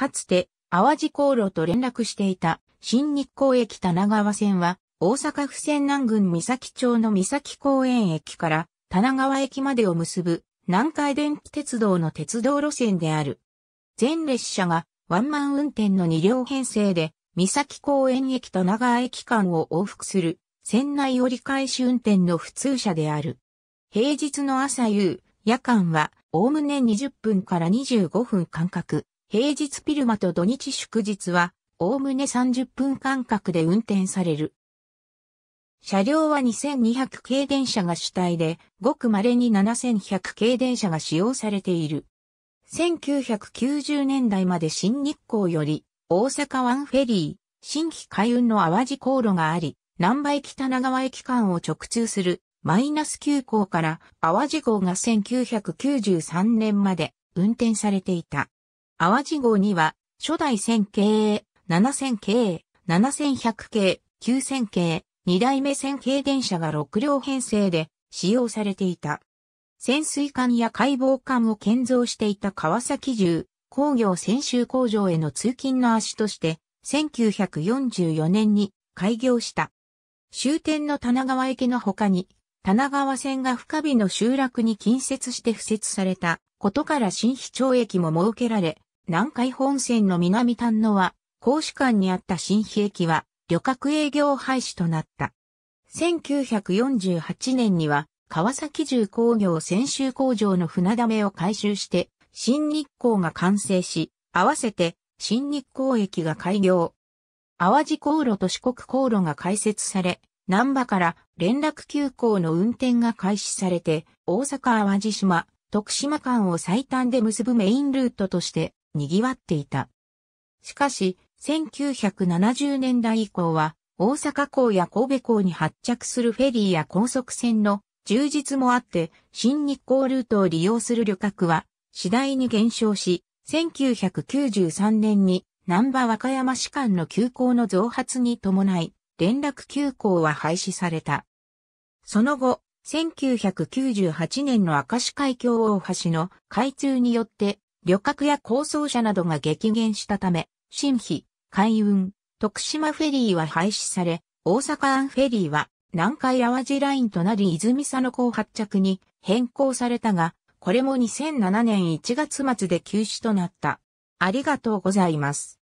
かつて、淡路航路と連絡していた新日光駅田川線は、大阪府泉南郡三崎町の三崎公園駅から田川駅までを結ぶ南海電気鉄道の鉄道路線である。全列車がワンマン運転の2両編成で、三崎公園駅と長駅間を往復する、船内折り返し運転の普通車である。平日の朝夕、夜間は、おおむね20分から25分間隔。平日ピルマと土日祝日は、おおむね30分間隔で運転される。車両は2200系電車が主体で、ごく稀に7100系電車が使用されている。1990年代まで新日光より、大阪湾フェリー、新規海運の淡路航路があり、南波駅田川駅間を直通するマイナス急行から淡路号が1993年まで運転されていた。淡路号には、初代1000系、7000系、7100系、9000系、2代目1000系電車が6両編成で使用されていた。潜水艦や解剖艦を建造していた川崎重工業専修工場への通勤の足として、1944年に開業した。終点の棚川駅の他に、棚川線が深火の集落に近接して付設されたことから新飛町駅も設けられ、南海本線の南丹野は、公主館にあった新飛駅は、旅客営業廃止となった。1948年には、川崎重工業専修工場の船溜めを改修して、新日光が完成し、合わせて、新日光駅が開業。淡路航路と四国航路が開設され、南波から連絡急行の運転が開始されて、大阪淡路島、徳島間を最短で結ぶメインルートとして、賑わっていた。しかし、1970年代以降は、大阪港や神戸港に発着するフェリーや高速船の充実もあって、新日光ルートを利用する旅客は次第に減少し、1993年に南波和歌山市間の急行の増発に伴い、連絡急行は廃止された。その後、1998年の明石海峡大橋の開通によって旅客や高層車などが激減したため、新飛、海運、徳島フェリーは廃止され、大阪湾フェリーは南海淡路ラインとなり泉佐野港発着に変更されたが、これも2007年1月末で休止となった。ありがとうございます。